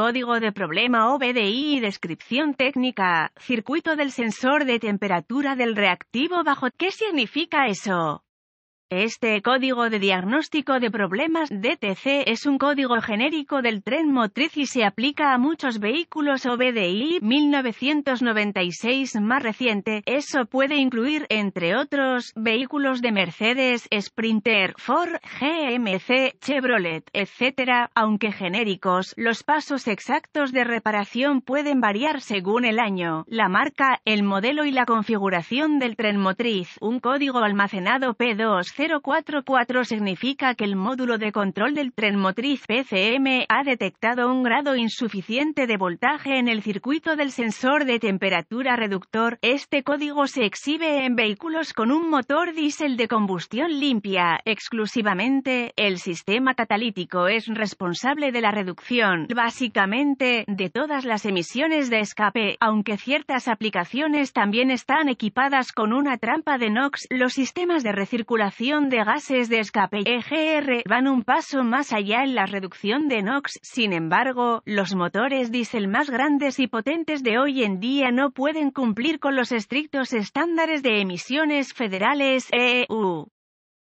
Código de problema OBDI y descripción técnica, circuito del sensor de temperatura del reactivo bajo. ¿Qué significa eso? Este código de diagnóstico de problemas DTC es un código genérico del tren motriz y se aplica a muchos vehículos OBDI 1996 más reciente. Eso puede incluir, entre otros, vehículos de Mercedes, Sprinter, Ford, GMC, Chevrolet, etc. Aunque genéricos, los pasos exactos de reparación pueden variar según el año, la marca, el modelo y la configuración del tren motriz. Un código almacenado P2C 044 significa que el módulo de control del tren motriz PCM ha detectado un grado insuficiente de voltaje en el circuito del sensor de temperatura reductor. Este código se exhibe en vehículos con un motor diésel de combustión limpia. Exclusivamente, el sistema catalítico es responsable de la reducción, básicamente, de todas las emisiones de escape, aunque ciertas aplicaciones también están equipadas con una trampa de NOx. Los sistemas de recirculación de gases de escape EGR van un paso más allá en la reducción de NOx. Sin embargo, los motores diésel más grandes y potentes de hoy en día no pueden cumplir con los estrictos estándares de emisiones federales EU.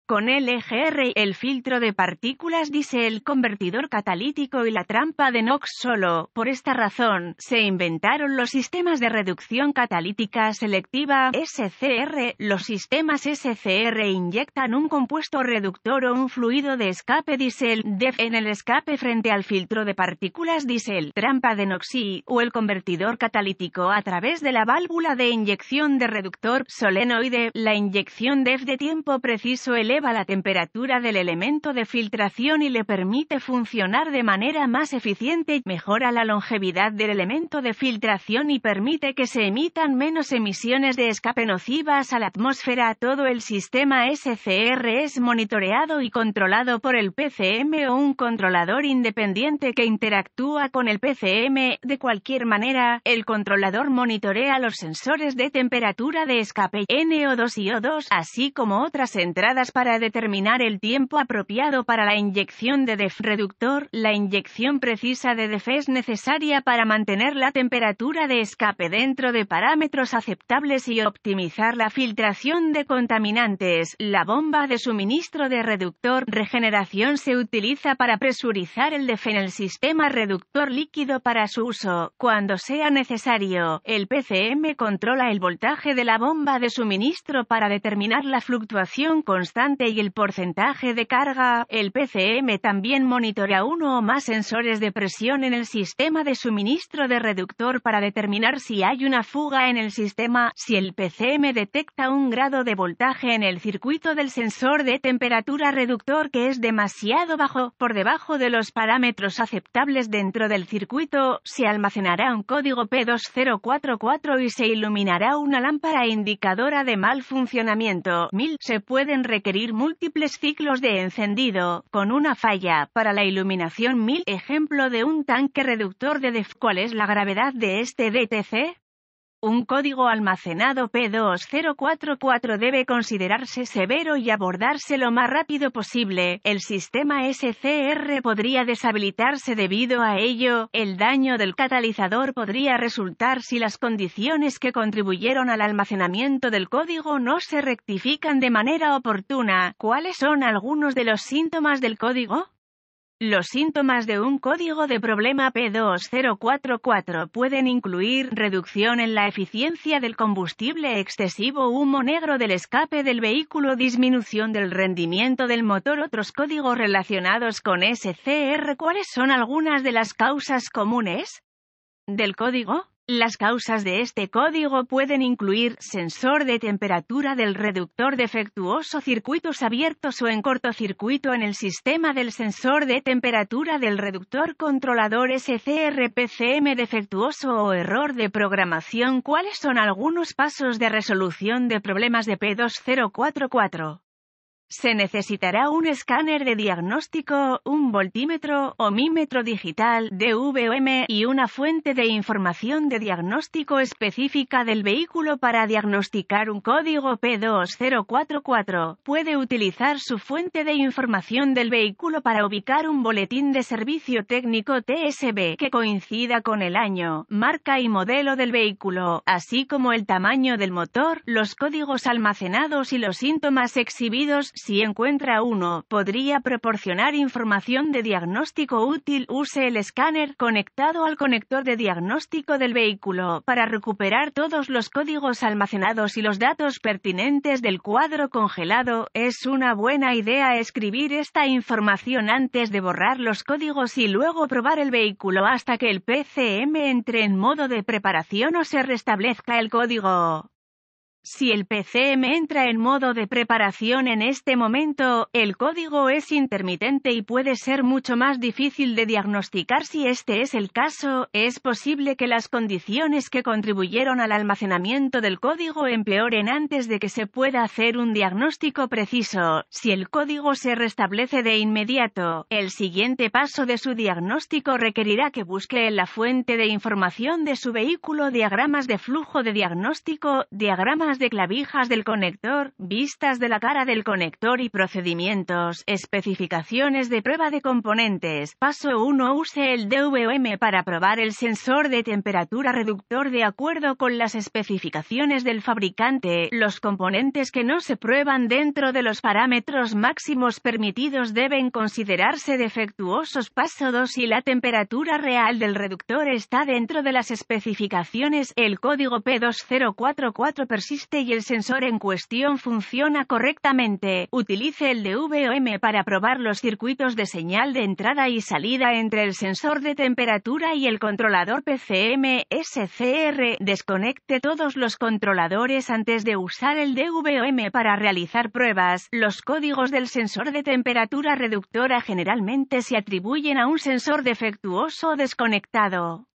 Con LGR, el filtro de partículas diésel, convertidor catalítico y la trampa de NOx solo, por esta razón, se inventaron los sistemas de reducción catalítica selectiva, SCR. Los sistemas SCR inyectan un compuesto reductor o un fluido de escape diésel, DEF, en el escape frente al filtro de partículas diésel, trampa de NOx y, o el convertidor catalítico a través de la válvula de inyección de reductor solenoide. La inyección DEF de tiempo preciso la temperatura del elemento de filtración y le permite funcionar de manera más eficiente, mejora la longevidad del elemento de filtración y permite que se emitan menos emisiones de escape nocivas a la atmósfera. Todo el sistema SCR es monitoreado y controlado por el PCM o un controlador independiente que interactúa con el PCM. De cualquier manera, el controlador monitorea los sensores de temperatura de escape NO2 y O2, así como otras entradas para determinar el tiempo apropiado para la inyección de DEF reductor, la inyección precisa de DEF es necesaria para mantener la temperatura de escape dentro de parámetros aceptables y optimizar la filtración de contaminantes. La bomba de suministro de reductor regeneración se utiliza para presurizar el DEF en el sistema reductor líquido para su uso, cuando sea necesario. El PCM controla el voltaje de la bomba de suministro para determinar la fluctuación constante y el porcentaje de carga, el PCM también monitorea uno o más sensores de presión en el sistema de suministro de reductor para determinar si hay una fuga en el sistema. Si el PCM detecta un grado de voltaje en el circuito del sensor de temperatura reductor que es demasiado bajo, por debajo de los parámetros aceptables dentro del circuito, se almacenará un código P2044 y se iluminará una lámpara indicadora de mal funcionamiento. 1000 se pueden requerir múltiples ciclos de encendido, con una falla para la iluminación 1000 ejemplo de un tanque reductor de DEF. ¿Cuál es la gravedad de este DTC? Un código almacenado P2044 debe considerarse severo y abordarse lo más rápido posible. El sistema SCR podría deshabilitarse debido a ello. El daño del catalizador podría resultar si las condiciones que contribuyeron al almacenamiento del código no se rectifican de manera oportuna. ¿Cuáles son algunos de los síntomas del código? Los síntomas de un código de problema P2044 pueden incluir reducción en la eficiencia del combustible excesivo, humo negro del escape del vehículo, disminución del rendimiento del motor. Otros códigos relacionados con SCR. ¿Cuáles son algunas de las causas comunes del código? Las causas de este código pueden incluir sensor de temperatura del reductor defectuoso, circuitos abiertos o en cortocircuito en el sistema del sensor de temperatura del reductor controlador SCRPCM defectuoso o error de programación. ¿Cuáles son algunos pasos de resolución de problemas de P2044? Se necesitará un escáner de diagnóstico, un voltímetro o mímetro digital DVM y una fuente de información de diagnóstico específica del vehículo para diagnosticar un código P2044. Puede utilizar su fuente de información del vehículo para ubicar un boletín de servicio técnico TSB que coincida con el año, marca y modelo del vehículo, así como el tamaño del motor, los códigos almacenados y los síntomas exhibidos si encuentra uno, podría proporcionar información de diagnóstico útil. Use el escáner conectado al conector de diagnóstico del vehículo para recuperar todos los códigos almacenados y los datos pertinentes del cuadro congelado. Es una buena idea escribir esta información antes de borrar los códigos y luego probar el vehículo hasta que el PCM entre en modo de preparación o se restablezca el código. Si el PCM entra en modo de preparación en este momento, el código es intermitente y puede ser mucho más difícil de diagnosticar si este es el caso, es posible que las condiciones que contribuyeron al almacenamiento del código empeoren antes de que se pueda hacer un diagnóstico preciso. Si el código se restablece de inmediato, el siguiente paso de su diagnóstico requerirá que busque en la fuente de información de su vehículo diagramas de flujo de diagnóstico, diagramas de clavijas del conector, vistas de la cara del conector y procedimientos, especificaciones de prueba de componentes. Paso 1. Use el DVM para probar el sensor de temperatura reductor de acuerdo con las especificaciones del fabricante. Los componentes que no se prueban dentro de los parámetros máximos permitidos deben considerarse defectuosos. Paso 2. Si la temperatura real del reductor está dentro de las especificaciones, el código P2044 persiste si este y el sensor en cuestión funciona correctamente, utilice el DVOM para probar los circuitos de señal de entrada y salida entre el sensor de temperatura y el controlador PCM SCR. Desconecte todos los controladores antes de usar el DVOM para realizar pruebas. Los códigos del sensor de temperatura reductora generalmente se atribuyen a un sensor defectuoso o desconectado.